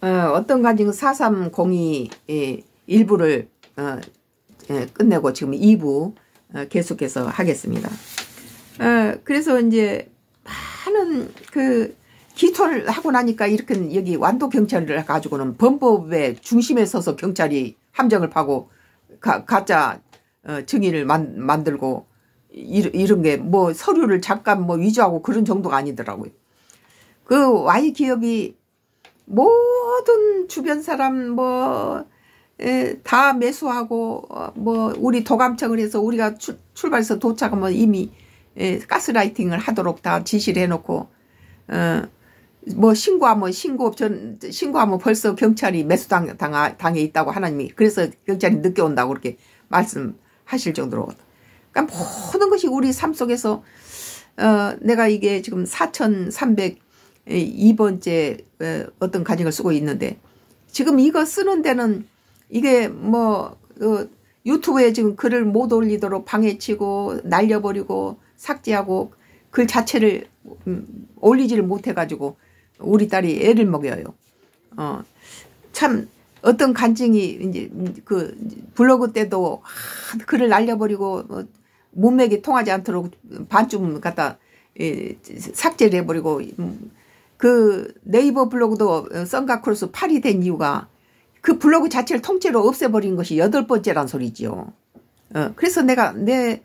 어, 어떤 가정은 4302 예, 1부를 어, 예, 끝내고 지금 2부 어, 계속해서 하겠습니다. 어, 그래서 이제 많은 그 기토를 하고 나니까 이렇게 여기 완도 경찰을 가지고는 범법의 중심에 서서 경찰이 함정을 파고 가, 가짜 어, 증인을 만, 만들고 이, 이런 게 뭐 서류를 잠깐 뭐 위조하고 그런 정도가 아니더라고요. 그 Y 기업이 뭐 모든 주변 사람 뭐다 예, 매수하고 어, 뭐 우리 도감청을 해서 우리가 출, 발서 해 도착하면 이미 에, 예, 가스라이팅을 하도록 다 지시를 해놓고 어, 뭐 신고하면 신고 전 신고하면 벌써 경찰이 매수당 당 당해 있다고 하나님이 그래서 경찰이 늦게 온다고 그렇게 말씀하실 정도로 그러니까 모든 것이 우리 삶 속에서 어, 내가 이게 지금 4,300 2번째 어, 어떤 간증을 쓰고 있는데 지금 이거 쓰는 데는 이게 뭐 어, 유튜브에 지금 글을 못 올리도록 방해치고 날려버리고 삭제하고 글 자체를 음, 올리지를 못해가지고 우리 딸이 애를 먹여요. 어, 참 어떤 간증이 이제 그 블로그 때도 글을 날려버리고 몸매이 어, 통하지 않도록 반쯤 갖다 예, 삭제를 해버리고 음, 그 네이버 블로그도 어, 썬가크로스 8이 된 이유가 그 블로그 자체를 통째로 없애버린 것이 여덟 번째란 소리지요. 어, 그래서 내가 내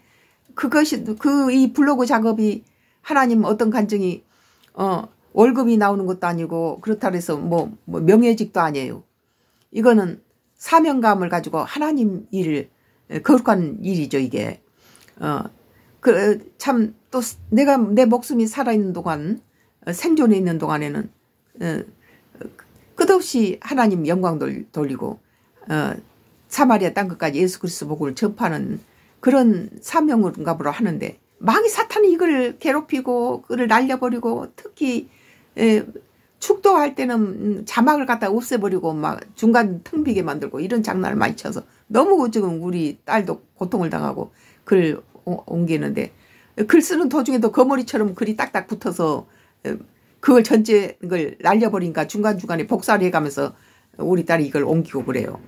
그것이 그 이 블로그 작업이 하나님 어떤 간증이 어 월급이 나오는 것도 아니고 그렇다 그래서 뭐, 뭐 명예직도 아니에요. 이거는 사명감을 가지고 하나님 일을 거룩한 일이죠 이게. 어그 참 또 내가 내 목숨이 살아있는 동안 어, 생존해 있는 동안에는 어, 끝없이 하나님 영광 돌리고 어, 사마리아 땅 끝까지 예수 그리스도 복을 접하는 그런 사명인가보로 하는데 망이 사탄이 이걸 괴롭히고 그를 날려버리고 특히 축도할 때는 자막을 갖다 없애버리고 막 중간 텅 비게 만들고 이런 장난을 많이 쳐서 너무 지금 우리 딸도 고통을 당하고 글 옮기는데 글 쓰는 도중에도 거머리처럼 글이 딱딱 붙어서 그걸 전쟁을 날려버리니까 중간중간에 복사를 해가면서 우리 딸이 이걸 옮기고 그래요.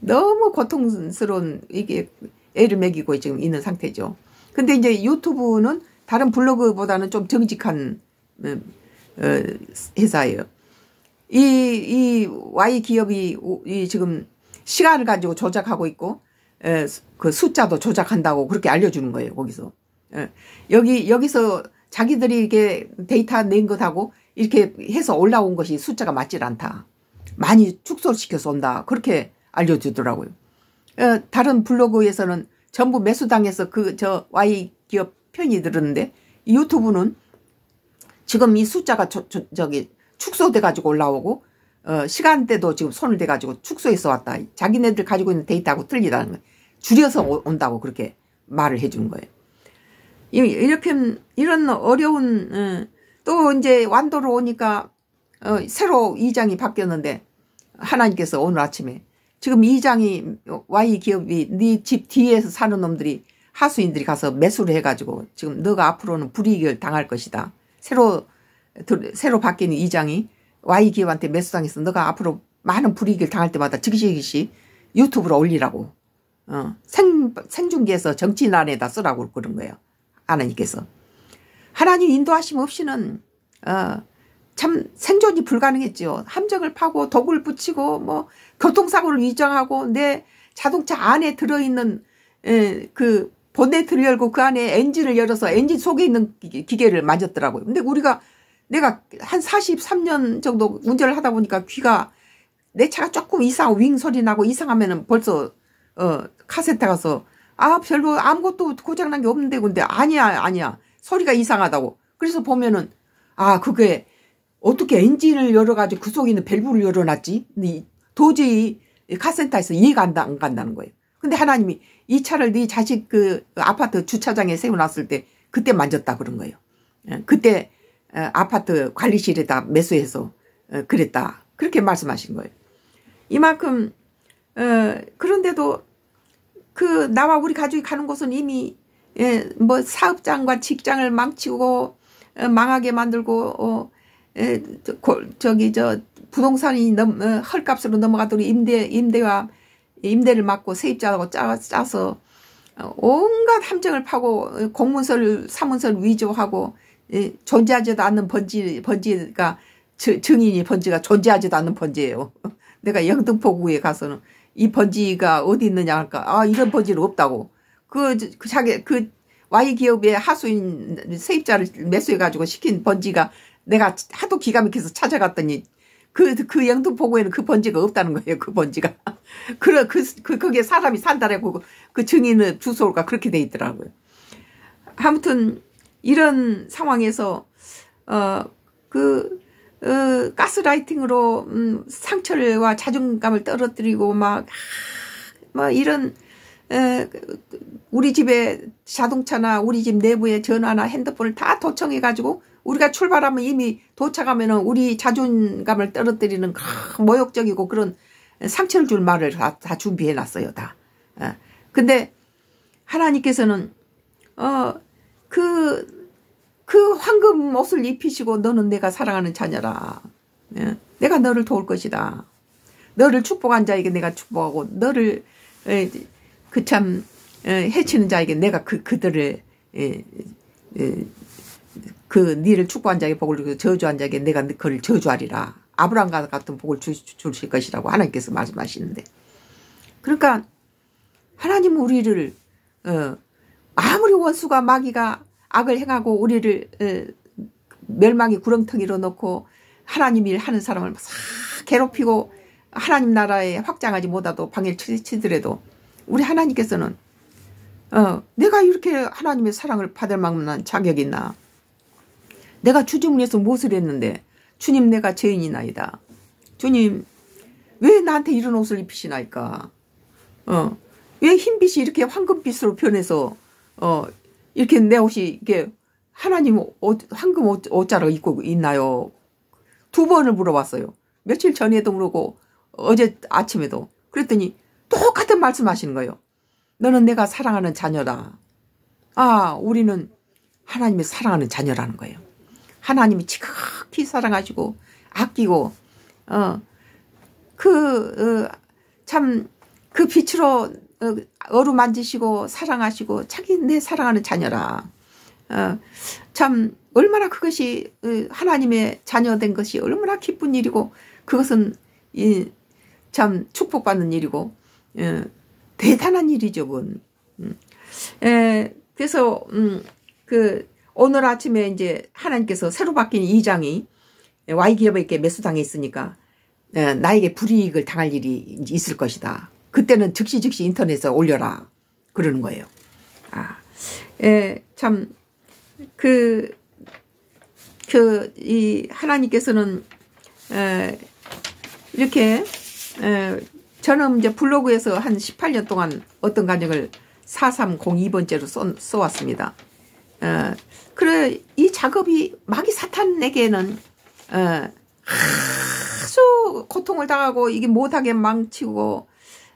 너무 고통스러운 이게 애를 먹이고 지금 있는 상태죠. 근데 이제 유튜브는 다른 블로그보다는 좀 정직한 어, 회사예요. 이, 이 Y 기업이 이 지금 시간을 가지고 조작하고 있고 그 숫자도 조작한다고 그렇게 알려주는 거예요. 거기서 예. 여기 여기서 자기들이 이게 렇 데이터 낸 것하고 이렇게 해서 올라온 것이 숫자가 맞질 않다. 많이 축소시켜서 온다. 그렇게 알려주더라고요. 어, 다른 블로그에서는 전부 매수당해서 그저 Y 기업 편이 들었는데 유튜브는 지금 이 숫자가 저, 저기 축소돼 가지고 올라오고 어, 시간대도 지금 손을 대 가지고 축소해서 왔다. 자기네들 가지고 있는 데이터하고 틀리다는 거예요. 줄여서 온다고 그렇게 말을 해준 거예요. 이렇게 이런 어려운 어, 또 이제 완도로 오니까 어, 새로 이장이 바뀌었는데 하나님께서 오늘 아침에 지금 이장이 Y 기업이 네 집 뒤에서 사는 놈들이 하수인들이 가서 매수를 해가지고 지금 너가 앞으로는 불이익을 당할 것이다. 새로 새로 바뀐 이장이 Y 기업한테 매수당해서 너가 앞으로 많은 불이익을 당할 때마다 즉시즉시 유튜브로 올리라고 어, 생 생중계에서 정치인 안에다 쓰라고 그런 거예요. 하나님께서. 하나님 인도하심 없이는 어, 참 생존이 불가능했지요. 함정을 파고 독을 붙이고 뭐 교통사고를 위장하고 내 자동차 안에 들어있는 에, 예, 그 본네트를 열고 그 안에 엔진을 열어서 엔진 속에 있는 기계를 만졌더라고요. 근데 우리가 내가 한 43년 정도 운전을 하다 보니까 귀가 내 차가 조금 이상 윙 소리 나고 이상하면은 벌써 어카세트 가서 아 별로 아무것도 고장난 게 없는데 근데 아니야 아니야 소리가 이상하다고 그래서 보면은 아 그게 어떻게 엔진을 열어가지고 그 속에 있는 밸브를 열어놨지 도저히 카센터에서 이해가 안, 안 간다는 거예요 근데 하나님이 이 차를 네 자식 그 아파트 주차장에 세워놨을 때 그때 만졌다 그런 거예요 예, 그때 어, 아파트 관리실에다 매수해서 어, 그랬다 그렇게 말씀하신 거예요 이만큼 어, 그런데도 그 나와 우리 가족이 가는 곳은 이미 예, 뭐 사업장과 직장을 망치고 어, 망하게 만들고 어, 예, 저, 고, 저기 저 부동산이 넘, 어, 헐값으로 넘어가도록 임대 임대와 임대를 막고 세입자하고 짜, 짜서 어, 온갖 함정을 파고 어, 공문서를 사문서를 위조하고 예, 존재하지도 않는 번지 번지가 증인이 번지가 존재하지도 않는 번지예요. 내가 영등포구에 가서는 이 번지가 어디 있느냐 할까 아 이런 번지는 없다고 그, 그 자기 그 Y 기업의 하수인 세입자를 매수해 가지고 시킨 번지가 내가 하도 기가 막혀서 찾아갔더니 그, 그 영등포구에는 그 번지가 없다는 거예요, 그 번지가. 그, 그, 그, 거기에 사람이 산다라고 그, 그 증인의 주소가 그렇게 돼 있더라고요. 아무튼, 이런 상황에서, 어, 그, 어, 가스라이팅으로 음, 상처를와 자존감을 떨어뜨리고 막, 막 뭐 이런 에, 어, 우리 집에 자동차나 우리 집 내부에 전화나 핸드폰을 다 도청해 가지고 우리가 출발하면 이미 도착하면은 우리 자존감을 떨어뜨리는 모욕적이고 그런 상처를 줄 말을 다, 다 준비해 놨어요 다. 에. 어. 근데 하나님께서는 어그 그 황금 옷을 입히시고 너는 내가 사랑하는 자녀라. 예? 내가 너를 도울 것이다. 너를 축복한 자에게 내가 축복하고 너를 예, 그참 예, 해치는 자에게 내가 그 그들을 예, 그 니를 축복한 자에게 복을 주고 저주한 자에게 내가 그를 저주하리라. 아브라함과 같은 복을 주, 실 것이라고 하나님께서 말씀하시는데 그러니까 하나님 우리를 어, 아무리 원수가 마귀가 악을 행하고 우리를 어, 멸망의 구렁텅이로 놓고 하나님 일 하는 사람을 막 괴롭히고 하나님 나라에 확장하지 못하도 방해를 치더라도 우리 하나님께서는 어, 내가 이렇게 하나님의 사랑을 받을 만한 자격이 있나 내가 주중에서 무엇을 했는데 주님 내가 죄인이나이다 주님 왜 나한테 이런 옷을 입히시나이까 어, 왜 흰빛이 이렇게 황금빛으로 변해서 어, 이렇게 내 옷이 이게 하나님 옷, 황금 옷, 옷자락 입고 있나요? 두 번을 물어봤어요. 며칠 전에도 물어보고 어제 아침에도 그랬더니 똑같은 말씀하시는 거예요. 너는 내가 사랑하는 자녀다. 아, 우리는 하나님의 사랑하는 자녀라는 거예요. 하나님이 지극히 사랑하시고 아끼고 어그 참그 어, 그, 어, 그 빛으로 어, 어루만지시고 사랑하시고 자기 내 사랑하는 자녀라. 어, 참 얼마나 그것이 어, 하나님의 자녀된 것이 얼마나 기쁜 일이고 그것은 참 축복받는 일이고 대단한 일이죠, 음. 그래서그 음, 오늘 아침에 이제 하나님께서 새로 바뀐 이장이 Y 기업에게 매수당했으니까 나에게 불이익을 당할 일이 있을 것이다. 그때는 즉시 즉시 인터넷에 올려라 그러는 거예요. 아, 예, 참, 그, 그, 이, 하나님께서는, 에, 이렇게, 에, 저는 이제 블로그에서 한 18년 동안 어떤 가정을 4302번째로 써, 써왔습니다. 에, 그래, 이 작업이 마귀 사탄에게는, 에, 아주 고통을 당하고 이게 못하게 망치고,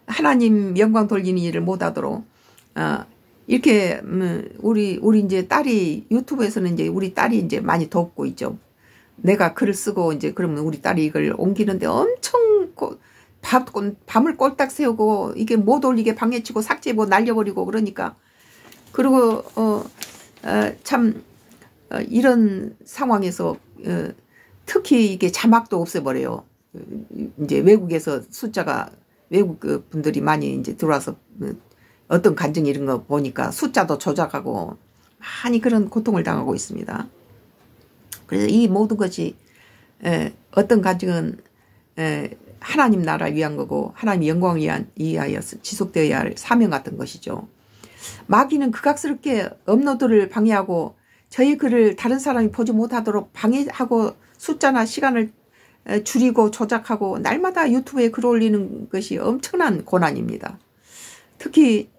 하나님 영광 돌리는 일을 못하도록 어, 이렇게 음, 우리 우리 이제 딸이 유튜브에서는 이제 우리 딸이 이제 많이 돕고 있죠. 내가 글을 쓰고 이제 그러면 우리 딸이 이걸 옮기는데 엄청 고, 밤, 밤을 꼴딱 세우고 이게 못 올리게 방해치고 삭제뭐 날려버리고 그러니까 그리고 어, 어, 참 어, 이런 상황에서 어, 특히 이게 자막도 없애버려요. 어, 이제 외국에서 숫자가 외국 분들이 많이 이제 들어와서 그 어떤 간증 이런 거 보니까 숫자도 조작하고 많이 그런 고통을 당하고 있습니다. 그래서 이 모든 것이 에, 어떤 간증은 에, 하나님 나라 위한 거고 하나님 영광 을 위한 이하여 지속되어야 할 사명 같은 것이죠. 마귀는 극악스럽게 업로드를 방해하고 저희 글을 다른 사람이 보지 못하도록 방해하고 숫자나 시간을 줄이고 조작하고 날마다 유튜브에 글 올리는 것이 엄청난 고난입니다. 특히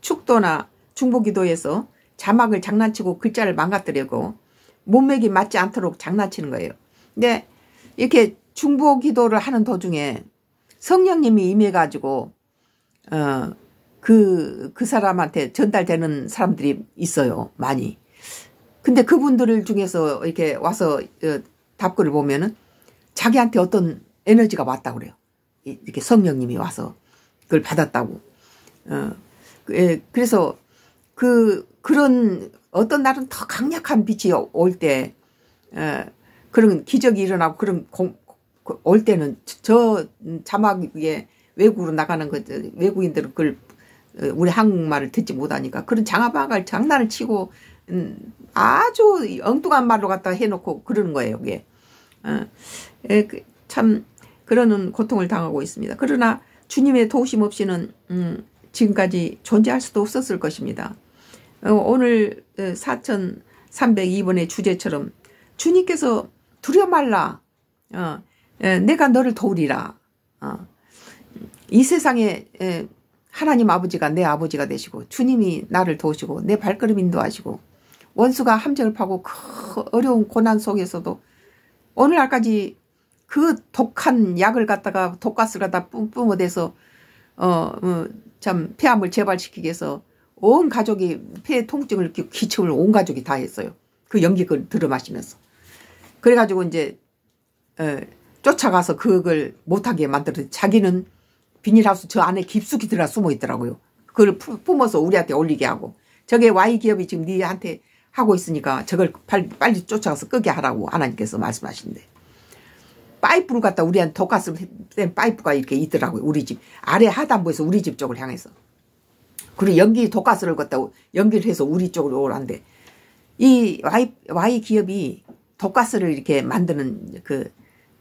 축도나 중보기도에서 자막을 장난치고 글자를 망가뜨리고 몸매기 맞지 않도록 장난치는 거예요. 근데 이렇게 중보기도를 하는 도중에 성령님이 임해가지고 어, 그, 그 사람한테 전달되는 사람들이 있어요. 많이. 근데 그분들 중에서 이렇게 와서 어, 답글을 보면은 자기한테 어떤 에너지가 왔다 고 그래요. 이렇게 성령님이 와서 그걸 받았다고. 어, 그, 예, 그래서 그 그런 어떤 날은 더 강력한 빛이 올 때, 예, 그런 기적이 일어나고 그런 공, 그 올 때는 저 자막에 외국으로 나가는 거 외국인들은 그걸 어, 우리 한국말을 듣지 못하니까 그런 장아방을 장난을 치고 음, 아주 엉뚱한 말로 갖다 해놓고 그러는 거예요. 이게 예. 예, 그 참 그러는 고통을 당하고 있습니다. 그러나 주님의 도우심 없이는 음, 지금까지 존재할 수도 없었을 것입니다. 어, 오늘 4,302번의 어, 주제처럼 주님께서 두려 말라. 어, 예, 내가 너를 도우리라. 이 세상에 에, 하나님 아버지가 내 아버지가 되시고 주님이 나를 도우시고 내 발걸음 인도하시고 원수가 함정을 파고 그 어려운 고난 속에서도 오늘날까지 그 독한 약을 갖다가 독가스를 갖다 뿜뿜어대서 어참 어, 뭐, 폐암을 재발시키기 위해서 온 가족이 폐 통증을 느끼고 기침을 온 가족이 다 했어요. 그 연기 그 들어 마시면서 그래가지고 이제 에, 어, 쫓아가서 그걸 못하게 만들어 자기는 비닐하우스 저 안에 깊숙이 들어가 숨어 있더라고요. 그걸 품, 어서 우리한테 올리게 하고 저게 Y 기업이 지금 니한테 하고 있으니까 저걸 빨리 쫓아가서 끄게 하라고 하나님께서 말씀하신데 파이프를 갖다 우리한테 독가스를 된 파이프가 이렇게 있더라고요. 우리 집 아래 하단부에서 우리 집 쪽을 향해서 그리고 연기 독가스를 갖다 연결해서 우리 쪽으로 오란데 이 Y Y 기업이 독가스를 이렇게 만드는 그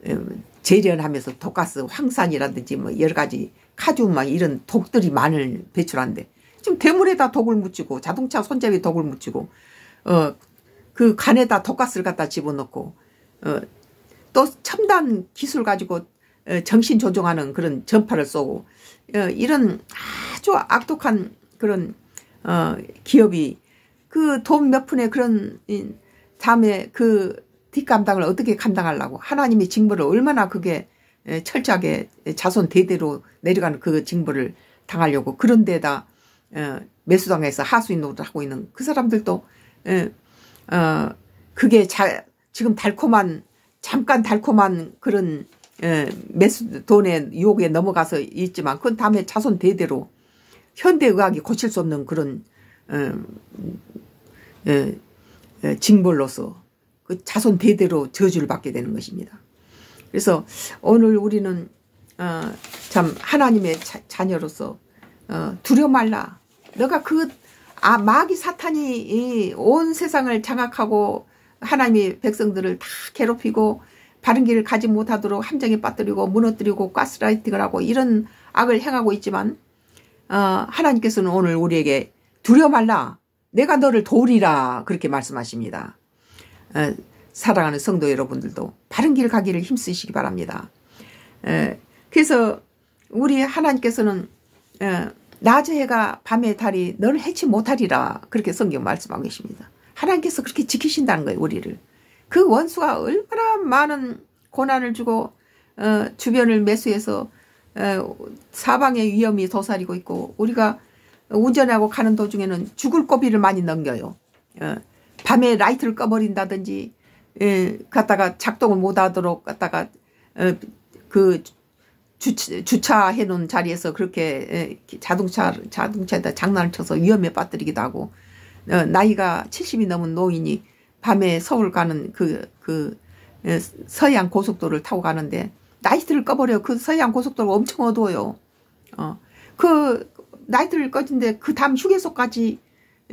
음, 재련하면서 독가스 황산이라든지 뭐 여러 가지 카뮴 막 이런 독들이 많을 배출한데 지금 대물에다 독을 묻히고 자동차 손잡이 독을 묻히고 어, 그 간에다 독가스를 갖다 집어넣고, 어, 또 첨단 기술 가지고 어, 정신 조종하는 그런 전파를 쏘고, 어, 이런 아주 악독한 그런, 어, 기업이 그 돈 몇 푼의 그런 다음에 그 뒷감당을 어떻게 감당하려고 하나님의 징벌을 얼마나 그게 철저하게 자손 대대로 내려가는 그 징벌을 당하려고 그런 데다 어, 매수당해서 하수인 노릇 하고 있는 그 사람들도 예, 어, 그게 자, 지금 달콤한 잠깐 달콤한 그런 예, 매수 돈의 유혹에 넘어가서 있지만 그건 다음에 자손 대대로 현대의학이 고칠 수 없는 그런 예, 예, 예, 징벌로서 그 자손 대대로 저주를 받게 되는 것입니다. 그래서 오늘 우리는 어, 참 하나님의 자, 녀로서 어, 두려 워 말라. 너가 그아 마귀 사탄이 온 세상을 장악하고 하나님이 백성들을 다 괴롭히고 바른 길을 가지 못하도록 함정에 빠뜨리고 무너뜨리고 가스라이팅을 하고 이런 악을 행하고 있지만 어, 하나님께서는 오늘 우리에게 두려 워 말라 내가 너를 도우리라 그렇게 말씀하십니다. 에, 어, 사랑하는 성도 여러분들도 바른 길 가기를 힘쓰시기 바랍니다. 에, 그래서 우리 하나님께서는 에, 어, 낮에 해가 밤에 달이 널를 해치 못하리라 그렇게 성경 말씀하고 계십니다. 하나님께서 그렇게 지키신다는 거예요 우리를. 그 원수가 얼마나 많은 고난을 주고 어, 주변을 매수해서 어, 사방에 위험이 도사리고 있고 우리가 운전하고 가는 도중에는 죽을 고비를 많이 넘겨요. 어, 밤에 라이트를 꺼버린다든지 예, 갖다가 작동을 못하도록 갔다가그 어, 주차, 해놓은 자리에서 그렇게 자동차, 자동차에다 장난을 쳐서 위험에 빠뜨리기도 하고, 어, 나이가 70이 넘은 노인이 밤에 서울 가는 그, 그, 서양 고속도로를 타고 가는데, 나이트를 꺼버려요. 그서안 고속도로가 엄청 어두워요. 어, 그, 나이트를 꺼진데, 그 다음 휴게소까지,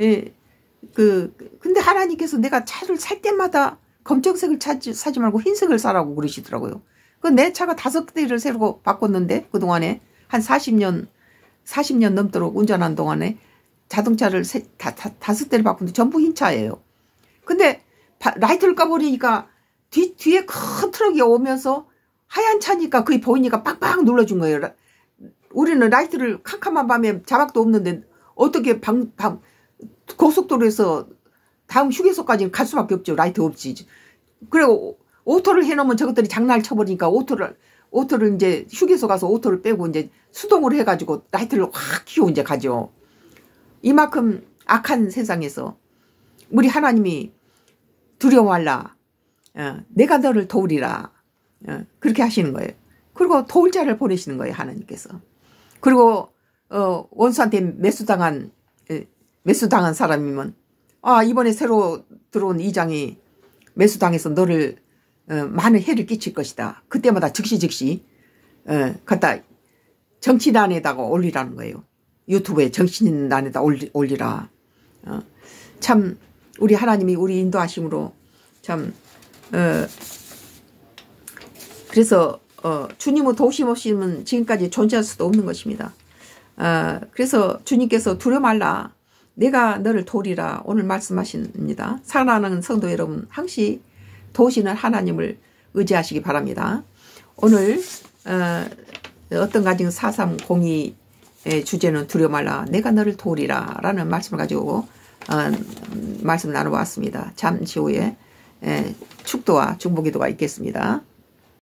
예, 그, 근데 하나님께서 내가 차를 살 때마다 검정색을 사지, 사지 말고 흰색을 사라고 그러시더라고요. 그내 차가 다섯 대를 새로 바꿨는데 그동안에 한 40년 40년 넘도록 운전한 동안에 자동차를 세, 다, 다, 다섯 대를 바꾼데 전부 흰 차예요. 근데 바, 라이트를 까버리니까 뒤, 뒤에 큰 트럭이 오면서 하얀 차니까 그게 보이니까 빡빡 눌러준 거예요. 라, 우리는 라이트를 캄캄한 밤에 자막도 없는데 어떻게 방, 방, 고속도로에서 다음 휴게소까지갈 수밖에 없죠. 라이트 없지. 그리고 오토를 해놓으면 저것들이 장난을 쳐버리니까 오토를 오토를 이제 휴게소 가서 오토를 빼고 이제 수동으로 해가지고 라이트를 확 키워 이제 가죠. 이만큼 악한 세상에서 우리 하나님이 두려워할라. 어, 내가 너를 도우리라. 어, 그렇게 하시는 거예요. 그리고 도울 자를 보내시는 거예요 하나님께서. 그리고 어, 원수한테 매수당한 예, 매수당한 사람이면 아 이번에 새로 들어온 이장이 매수당해서 너를 어, 많은 해를 끼칠 것이다. 그때마다 즉시 즉시 어, 갖다 정치단에다가 올리라는 거예요. 유튜브에 정치단에다 올리, 라참 어, 우리 하나님이 우리 인도하심으로 참 그래서 주님의 도심 없이는 지금까지 존재할 수도 없는 것입니다. 그래서 주님께서 두려 말라 내가 너를 도리라 오늘 말씀하십니다. 사랑하는 성도 여러분 항시 도시는 하나님을 의지하시기 바랍니다. 오늘 어, 떤 가정 4302 주제는 두려 워 말라 내가 너를 도우리라 라는 말씀을 가지고 어, 말씀 을 나눠보았습니다. 잠시 후에 예, 축도와 중보기도가 있겠습니다.